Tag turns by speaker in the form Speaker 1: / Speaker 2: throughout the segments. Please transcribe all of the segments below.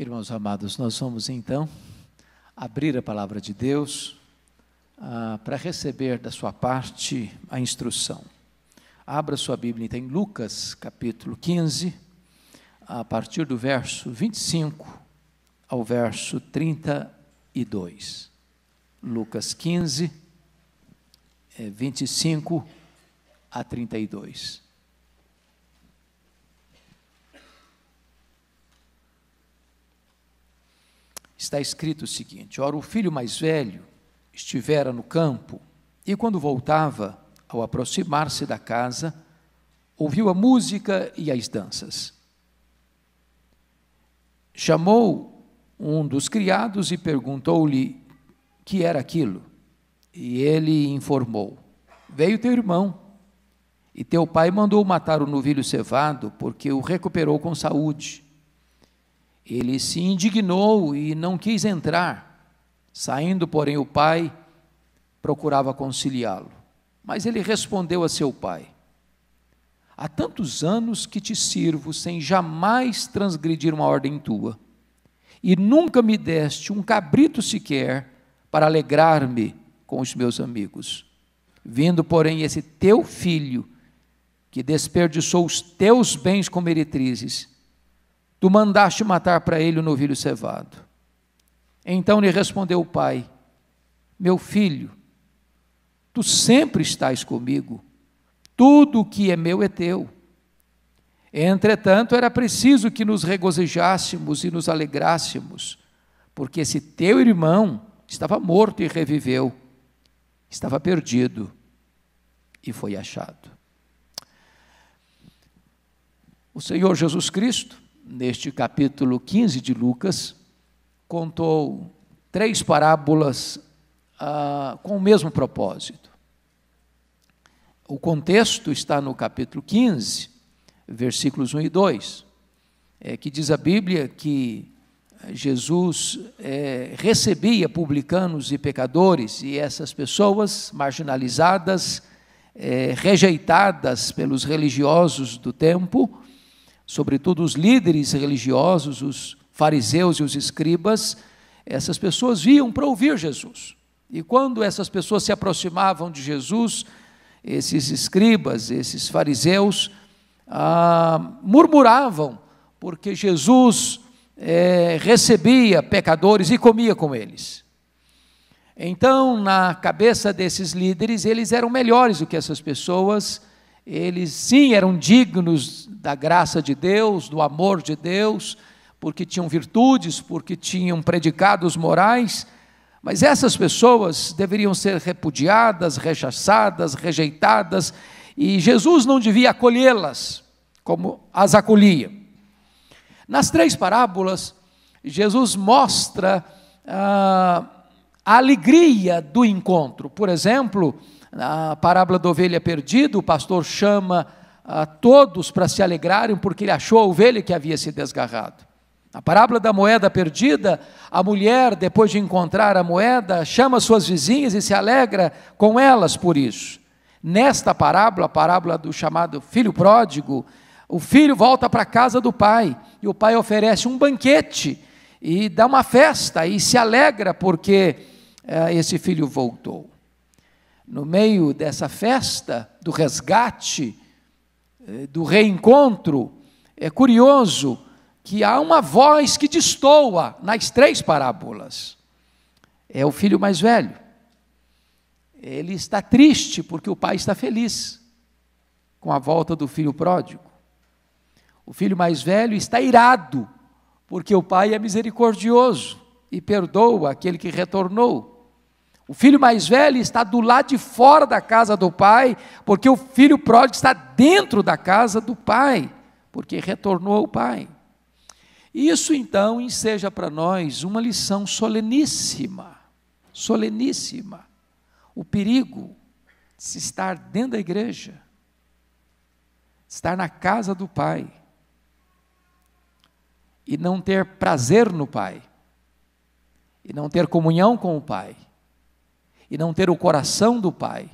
Speaker 1: Irmãos amados, nós vamos então abrir a palavra de Deus ah, para receber da sua parte a instrução. Abra sua Bíblia então em Lucas capítulo 15, a partir do verso 25 ao verso 32. Lucas 15, 25 eh, a 32. está escrito o seguinte: Ora, o filho mais velho estivera no campo, e quando voltava, ao aproximar-se da casa, ouviu a música e as danças. Chamou um dos criados e perguntou-lhe que era aquilo. E ele informou: Veio teu irmão, e teu pai mandou matar o novilho cevado, porque o recuperou com saúde. Ele se indignou e não quis entrar. Saindo, porém, o pai procurava conciliá-lo. Mas ele respondeu a seu pai: Há tantos anos que te sirvo sem jamais transgredir uma ordem tua, e nunca me deste um cabrito sequer para alegrar-me com os meus amigos. Vindo, porém, esse teu filho, que desperdiçou os teus bens com meretrizes, Tu mandaste matar para ele o novilho cevado. Então lhe respondeu o pai: Meu filho, tu sempre estás comigo, tudo o que é meu é teu. Entretanto, era preciso que nos regozijássemos e nos alegrássemos, porque esse teu irmão estava morto e reviveu, estava perdido e foi achado. O Senhor Jesus Cristo neste capítulo 15 de Lucas, contou três parábolas ah, com o mesmo propósito. O contexto está no capítulo 15, versículos 1 e 2, é, que diz a Bíblia que eh, Jesus é, recebia publicanos e pecadores, e essas pessoas marginalizadas, é, rejeitadas pelos religiosos do tempo, sobretudo os líderes religiosos, os fariseus e os escribas, essas pessoas iam para ouvir Jesus. E quando essas pessoas se aproximavam de Jesus, esses escribas, esses fariseus, ah, murmuravam, porque Jesus eh, recebia pecadores e comia com eles. Então, na cabeça desses líderes, eles eram melhores do que essas pessoas, eles sim eram dignos da graça de Deus, do amor de Deus, porque tinham virtudes, porque tinham predicados morais, mas essas pessoas deveriam ser repudiadas, rechaçadas, rejeitadas, e Jesus não devia acolhê-las como as acolhia. Nas três parábolas, Jesus mostra ah, a alegria do encontro. Por exemplo, na parábola da ovelha perdida, o pastor chama a ah, todos para se alegrarem porque ele achou a ovelha que havia se desgarrado. Na parábola da moeda perdida, a mulher, depois de encontrar a moeda, chama suas vizinhas e se alegra com elas por isso. Nesta parábola, a parábola do chamado filho pródigo, o filho volta para a casa do pai e o pai oferece um banquete e dá uma festa e se alegra porque eh, esse filho voltou no meio dessa festa do resgate, eh, do reencontro, é curioso que há uma voz que destoa nas três parábolas. É o filho mais velho. Ele está triste porque o pai está feliz com a volta do filho pródigo. O filho mais velho está irado porque o pai é misericordioso e perdoa aquele que retornou. O filho mais velho está do lado de fora da casa do pai, porque o filho pródigo está dentro da casa do pai, porque retornou ao pai. Isso então enseja para nós uma lição soleníssima, soleníssima. O perigo de se estar dentro da igreja, de estar na casa do pai e não ter prazer no pai e não ter comunhão com o pai e não ter o coração do Pai,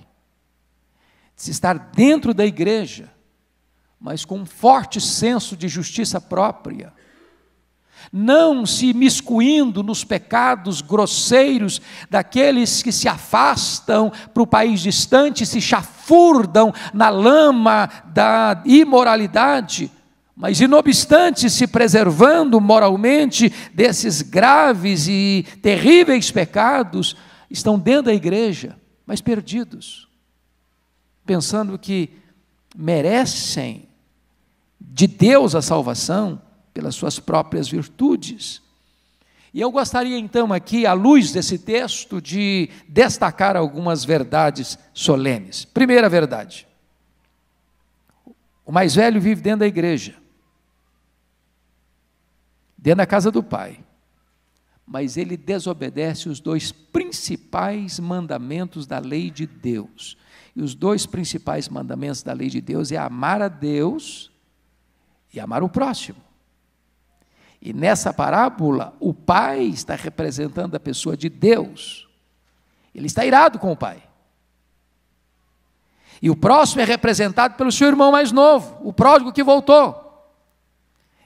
Speaker 1: de se estar dentro da igreja, mas com um forte senso de justiça própria, não se miscuindo nos pecados grosseiros daqueles que se afastam para o país distante, se chafurdam na lama da imoralidade, mas inobstante se preservando moralmente desses graves e terríveis pecados, estão dentro da igreja, mas perdidos, pensando que merecem de Deus a salvação pelas suas próprias virtudes. E eu gostaria então aqui, à luz desse texto, de destacar algumas verdades solenes. Primeira verdade: o mais velho vive dentro da igreja, dentro da casa do pai mas ele desobedece os dois principais mandamentos da lei de Deus. E os dois principais mandamentos da lei de Deus é amar a Deus e amar o próximo. E nessa parábola, o pai está representando a pessoa de Deus. Ele está irado com o pai. E o próximo é representado pelo seu irmão mais novo, o pródigo que voltou.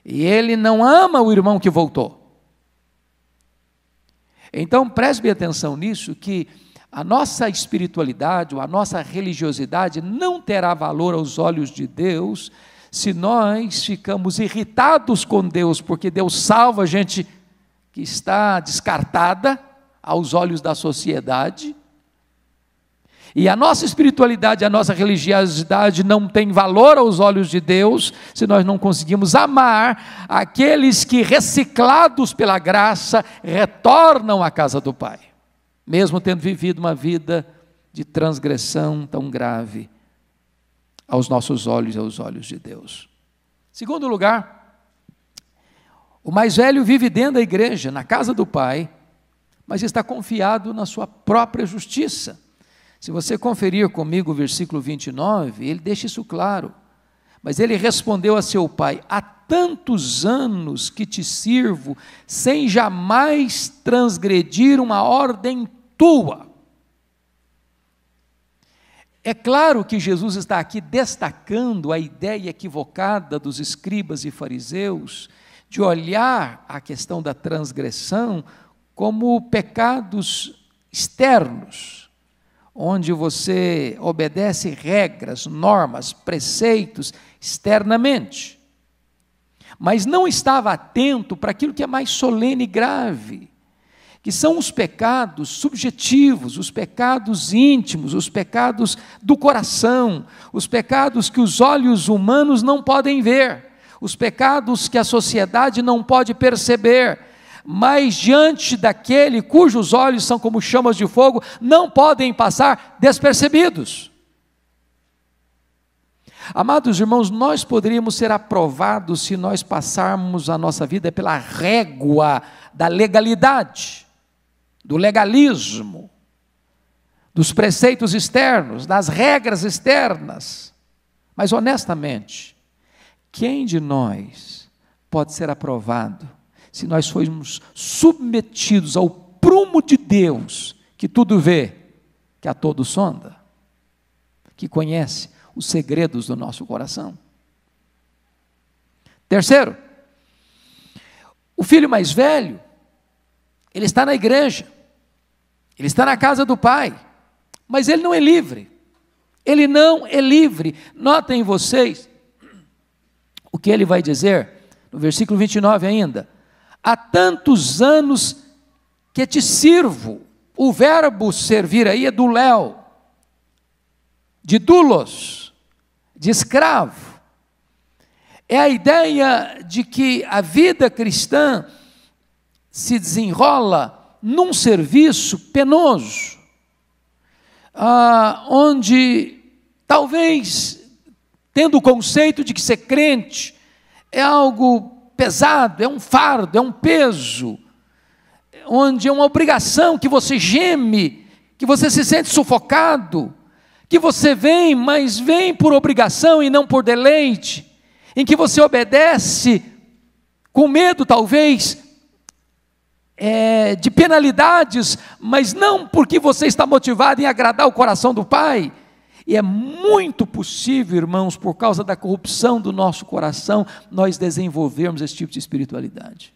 Speaker 1: E ele não ama o irmão que voltou. Então preste bem atenção nisso, que a nossa espiritualidade ou a nossa religiosidade não terá valor aos olhos de Deus se nós ficamos irritados com Deus, porque Deus salva a gente que está descartada aos olhos da sociedade, e a nossa espiritualidade, a nossa religiosidade não tem valor aos olhos de Deus se nós não conseguimos amar aqueles que, reciclados pela graça, retornam à casa do Pai, mesmo tendo vivido uma vida de transgressão tão grave aos nossos olhos e aos olhos de Deus. Segundo lugar, o mais velho vive dentro da igreja, na casa do Pai, mas está confiado na sua própria justiça se você conferir comigo o versículo 29, ele deixa isso claro. Mas ele respondeu a seu pai: Há tantos anos que te sirvo, sem jamais transgredir uma ordem tua. É claro que Jesus está aqui destacando a ideia equivocada dos escribas e fariseus de olhar a questão da transgressão como pecados externos, onde você obedece regras, normas, preceitos externamente, mas não estava atento para aquilo que é mais solene e grave, que são os pecados subjetivos, os pecados íntimos, os pecados do coração, os pecados que os olhos humanos não podem ver, os pecados que a sociedade não pode perceber mas diante daquele cujos olhos são como chamas de fogo, não podem passar despercebidos. Amados irmãos, nós poderíamos ser aprovados se nós passarmos a nossa vida pela régua da legalidade, do legalismo, dos preceitos externos, das regras externas. Mas honestamente, quem de nós pode ser aprovado se nós formos submetidos ao prumo de Deus, que tudo vê, que a todo sonda, que conhece os segredos do nosso coração. Terceiro, o filho mais velho, ele está na igreja, ele está na casa do pai, mas ele não é livre. Ele não é livre. Notem vocês o que ele vai dizer no versículo 29 ainda há tantos anos que te sirvo. O verbo servir aí é do léu, de dulos, de escravo. É a ideia de que a vida cristã se desenrola num serviço penoso, ah, onde talvez tendo o conceito de que ser crente é algo pesado, é um fardo, é um peso, onde é uma obrigação que você geme, que você se sente sufocado, que você vem, mas vem por obrigação e não por deleite, em que você obedece com medo, talvez, é, de penalidades, mas não porque você está motivado em agradar o coração do Pai, e é muito possível, irmãos, por causa da corrupção do nosso coração, nós desenvolvermos esse tipo de espiritualidade.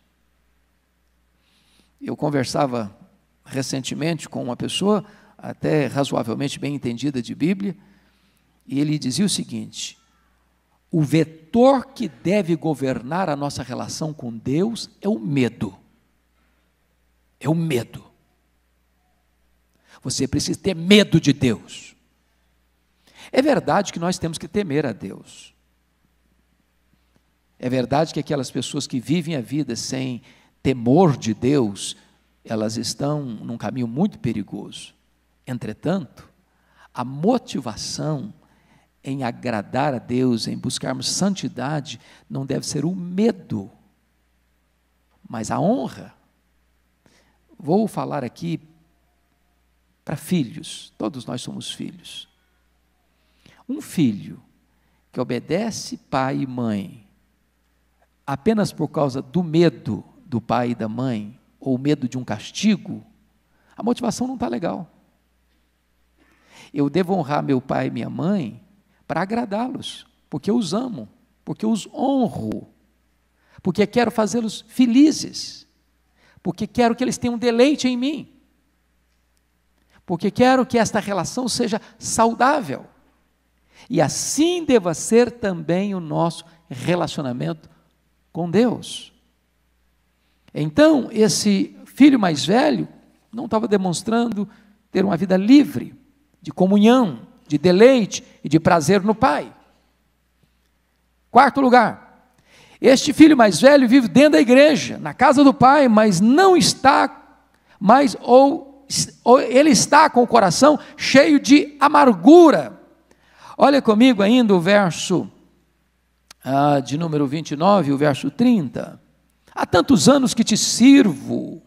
Speaker 1: Eu conversava recentemente com uma pessoa, até razoavelmente bem entendida de Bíblia, e ele dizia o seguinte: o vetor que deve governar a nossa relação com Deus é o medo. É o medo. Você precisa ter medo de Deus. É verdade que nós temos que temer a Deus. É verdade que aquelas pessoas que vivem a vida sem temor de Deus, elas estão num caminho muito perigoso. Entretanto, a motivação em agradar a Deus, em buscarmos santidade, não deve ser o medo, mas a honra. Vou falar aqui para filhos, todos nós somos filhos. Um filho que obedece pai e mãe apenas por causa do medo do pai e da mãe, ou medo de um castigo, a motivação não está legal. Eu devo honrar meu pai e minha mãe para agradá-los, porque eu os amo, porque eu os honro, porque quero fazê-los felizes, porque quero que eles tenham deleite em mim, porque quero que esta relação seja saudável. E assim deva ser também o nosso relacionamento com Deus. Então, esse filho mais velho não estava demonstrando ter uma vida livre, de comunhão, de deleite e de prazer no Pai. Quarto lugar, este filho mais velho vive dentro da igreja, na casa do Pai, mas não está mais ou, ou ele está com o coração cheio de amargura, Olha comigo ainda o verso ah, de número 29, o verso 30. Há tantos anos que te sirvo,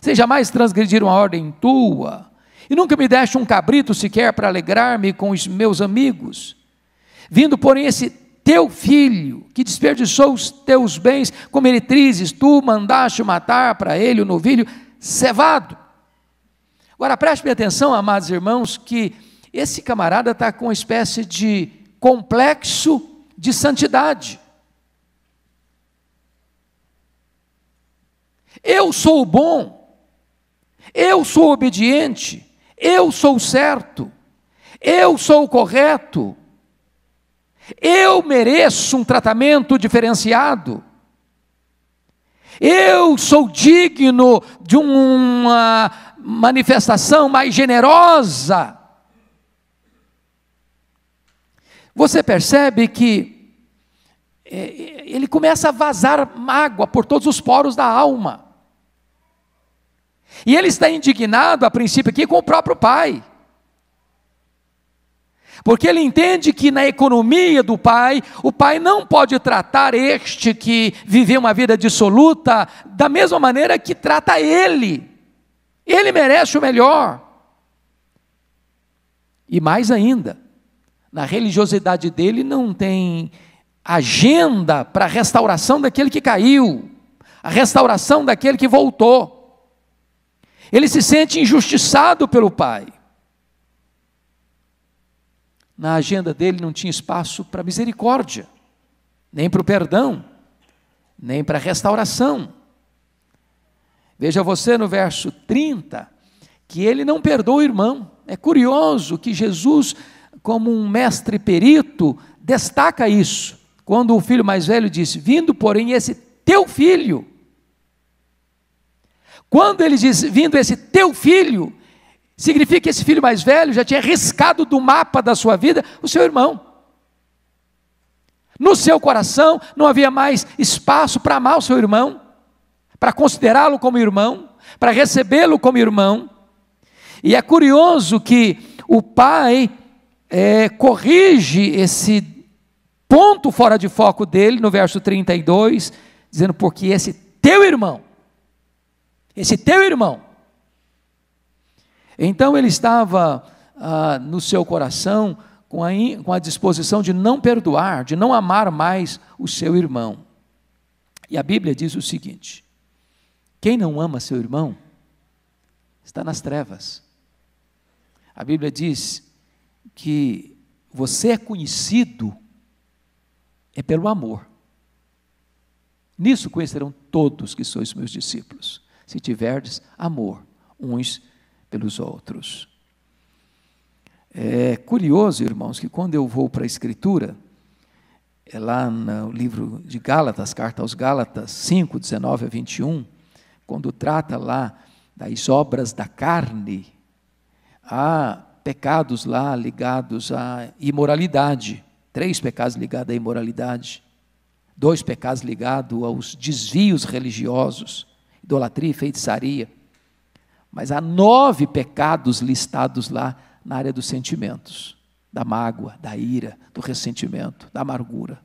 Speaker 1: sem jamais transgredir uma ordem tua, e nunca me deste um cabrito sequer para alegrar-me com os meus amigos. Vindo, porém, esse teu filho, que desperdiçou os teus bens com meretrizes, tu mandaste matar para ele o novilho cevado. Agora preste atenção, amados irmãos, que esse camarada está com uma espécie de complexo de santidade. Eu sou bom, eu sou obediente, eu sou certo, eu sou correto, eu mereço um tratamento diferenciado. Eu sou digno de uma manifestação mais generosa. Você percebe que é, é, ele começa a vazar mágoa por todos os poros da alma. E ele está indignado, a princípio, aqui com o próprio pai. Porque ele entende que na economia do pai, o pai não pode tratar este que viveu uma vida dissoluta da mesma maneira que trata ele. Ele merece o melhor. E mais ainda, na religiosidade dele não tem agenda para a restauração daquele que caiu, a restauração daquele que voltou. Ele se sente injustiçado pelo Pai. Na agenda dele não tinha espaço para misericórdia, nem para o perdão, nem para a restauração. Veja você no verso 30, que ele não perdoa o irmão. É curioso que Jesus como um mestre perito, destaca isso. Quando o filho mais velho disse: Vindo, porém, esse teu filho. Quando ele diz: Vindo esse teu filho, significa que esse filho mais velho já tinha riscado do mapa da sua vida o seu irmão. No seu coração não havia mais espaço para amar o seu irmão, para considerá-lo como irmão, para recebê-lo como irmão. E é curioso que o pai é, corrige esse ponto fora de foco dele no verso 32, dizendo: Porque esse teu irmão, esse teu irmão. Então ele estava ah, no seu coração com a, com a disposição de não perdoar, de não amar mais o seu irmão. E a Bíblia diz o seguinte: quem não ama seu irmão está nas trevas. A Bíblia diz que você é conhecido é pelo amor. Nisso conhecerão todos que sois meus discípulos, se tiverdes amor uns pelos outros. É curioso, irmãos, que quando eu vou para a Escritura, é lá no livro de Gálatas, carta aos Gálatas 5, 19 a 21, quando trata lá das obras da carne, há ah, pecados lá ligados à imoralidade, três pecados ligados à imoralidade, dois pecados ligados aos desvios religiosos, idolatria e feitiçaria. Mas há nove pecados listados lá na área dos sentimentos, da mágoa, da ira, do ressentimento, da amargura.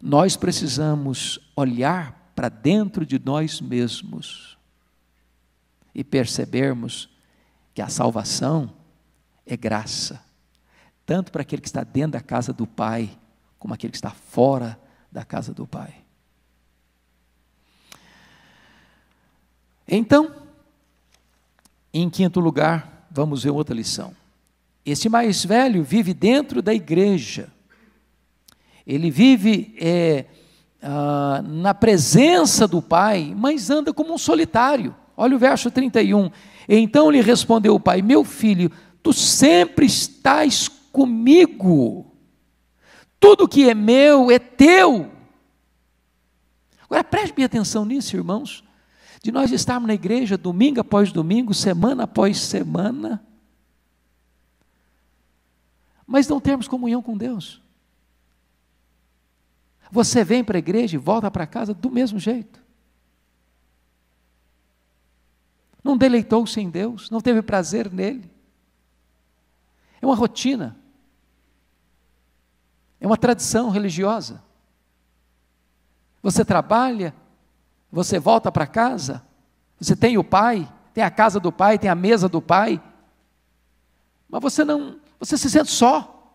Speaker 1: Nós precisamos olhar para dentro de nós mesmos e percebermos que a salvação é graça, tanto para aquele que está dentro da casa do Pai, como aquele que está fora da casa do Pai. Então, em quinto lugar, vamos ver outra lição. Esse mais velho vive dentro da igreja, ele vive é, ah, na presença do Pai, mas anda como um solitário. Olha o verso 31. Então lhe respondeu o pai: Meu filho, tu sempre estás comigo. Tudo que é meu é teu. Agora preste bem atenção nisso, irmãos. De nós estarmos na igreja domingo após domingo, semana após semana, mas não termos comunhão com Deus. Você vem para a igreja e volta para casa do mesmo jeito. não deleitou-se em Deus, não teve prazer nele. É uma rotina, é uma tradição religiosa. Você trabalha, você volta para casa, você tem o pai, tem a casa do pai, tem a mesa do pai, mas você não, você se sente só.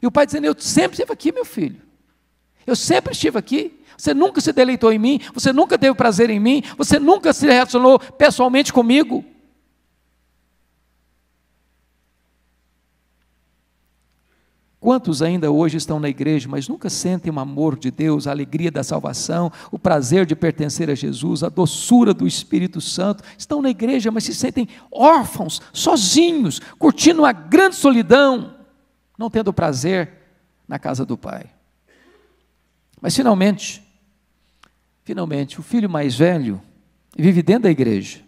Speaker 1: E o pai dizendo: Eu sempre estive aqui, meu filho, eu sempre estive aqui, você nunca se deleitou em mim, você nunca teve prazer em mim, você nunca se relacionou pessoalmente comigo. Quantos ainda hoje estão na igreja, mas nunca sentem o amor de Deus, a alegria da salvação, o prazer de pertencer a Jesus, a doçura do Espírito Santo? Estão na igreja, mas se sentem órfãos, sozinhos, curtindo uma grande solidão, não tendo prazer na casa do Pai. Mas finalmente, Finalmente, o filho mais velho vive dentro da igreja,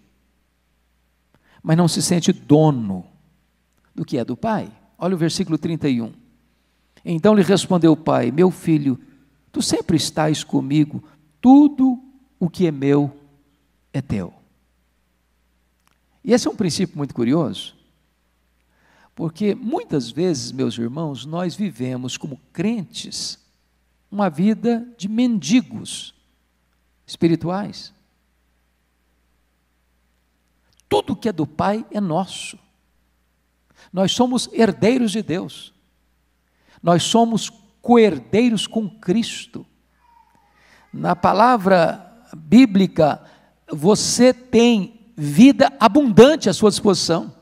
Speaker 1: mas não se sente dono do que é do pai. Olha o versículo 31. Então lhe respondeu o pai: Meu filho, tu sempre estás comigo, tudo o que é meu é teu. E esse é um princípio muito curioso, porque muitas vezes, meus irmãos, nós vivemos como crentes uma vida de mendigos espirituais. Tudo que é do Pai é nosso. Nós somos herdeiros de Deus. Nós somos coerdeiros com Cristo. Na palavra bíblica, você tem vida abundante à sua disposição.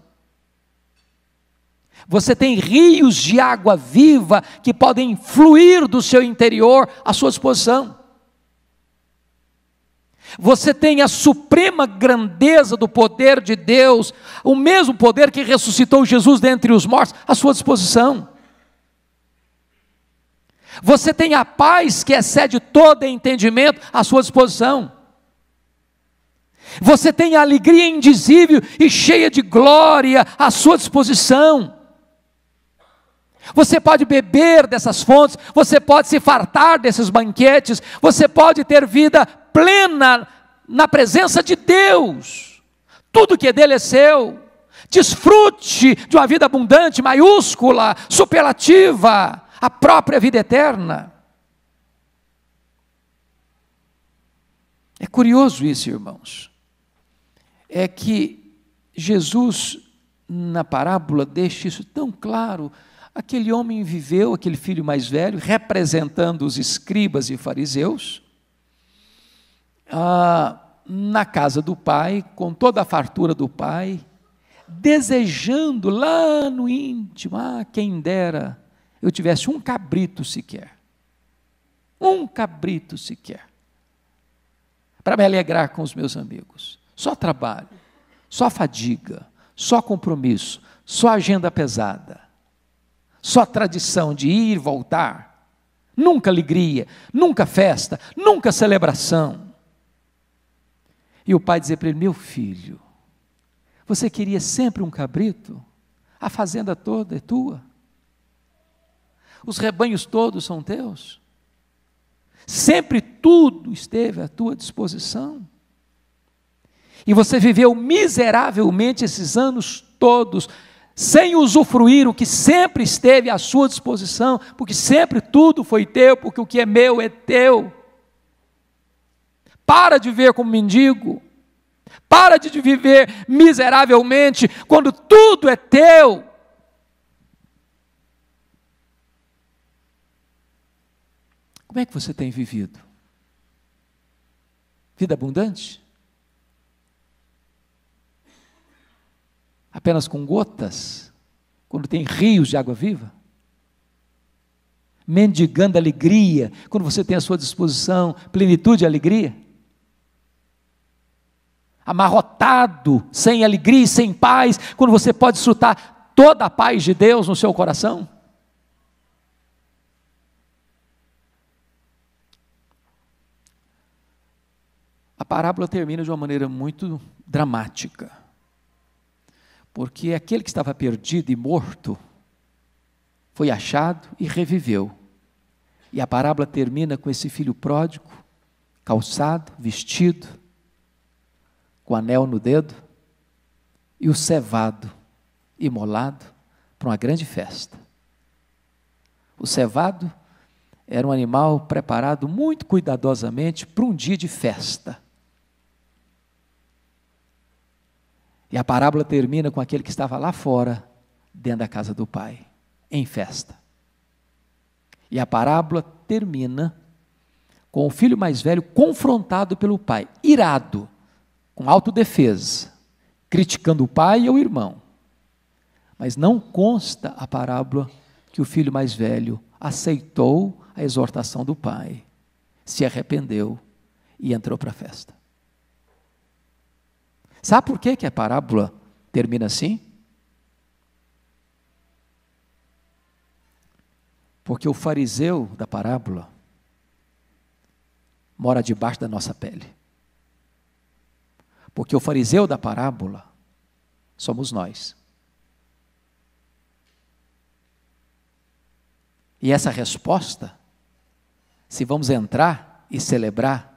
Speaker 1: Você tem rios de água viva que podem fluir do seu interior à sua disposição. Você tem a suprema grandeza do poder de Deus, o mesmo poder que ressuscitou Jesus dentre os mortos, à sua disposição. Você tem a paz que excede todo entendimento à sua disposição. Você tem a alegria indizível e cheia de glória à sua disposição. Você pode beber dessas fontes, você pode se fartar desses banquetes, você pode ter vida plena na presença de Deus. Tudo que é dele é seu. Desfrute de uma vida abundante, maiúscula, superlativa, a própria vida eterna. É curioso isso, irmãos. É que Jesus, na parábola, deixa isso tão claro Aquele homem viveu, aquele filho mais velho, representando os escribas e fariseus, ah, na casa do pai, com toda a fartura do pai, desejando lá no íntimo, ah, quem dera eu tivesse um cabrito sequer. Um cabrito sequer. Para me alegrar com os meus amigos. Só trabalho, só fadiga, só compromisso, só agenda pesada só tradição de ir e voltar, nunca alegria, nunca festa, nunca celebração. E o pai dizia para ele: Meu filho, você queria sempre um cabrito? A fazenda toda é tua, os rebanhos todos são teus, sempre tudo esteve à tua disposição. E você viveu miseravelmente esses anos todos sem usufruir o que sempre esteve à sua disposição, porque sempre tudo foi teu, porque o que é meu é teu. Para de ver como mendigo, para de viver miseravelmente quando tudo é teu. Como é que você tem vivido? Vida abundante? apenas com gotas, quando tem rios de água viva? Mendigando alegria, quando você tem à sua disposição plenitude e alegria? Amarrotado, sem alegria e sem paz, quando você pode desfrutar toda a paz de Deus no seu coração? A parábola termina de uma maneira muito dramática porque aquele que estava perdido e morto foi achado e reviveu. E a parábola termina com esse filho pródigo, calçado, vestido, com anel no dedo, e o cevado, imolado, para uma grande festa. O cevado era um animal preparado muito cuidadosamente para um dia de festa. E a parábola termina com aquele que estava lá fora, dentro da casa do pai, em festa. E a parábola termina com o filho mais velho confrontado pelo pai, irado, com autodefesa, criticando o pai e o irmão. Mas não consta a parábola que o filho mais velho aceitou a exortação do pai, se arrependeu e entrou para a festa. Sabe por que, que a parábola termina assim? Porque o fariseu da parábola mora debaixo da nossa pele. Porque o fariseu da parábola somos nós. E essa resposta, se vamos entrar e celebrar,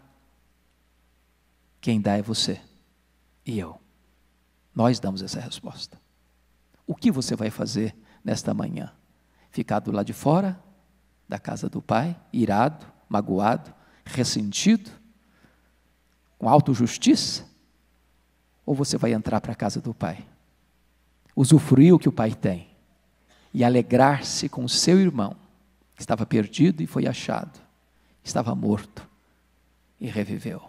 Speaker 1: quem dá é você e eu. Nós damos essa resposta. O que você vai fazer nesta manhã? Ficar do lado de fora da casa do Pai, irado, magoado, ressentido, com autojustiça? Ou você vai entrar para a casa do Pai, usufruir o que o Pai tem e alegrar-se com o seu irmão, que estava perdido e foi achado, estava morto e reviveu?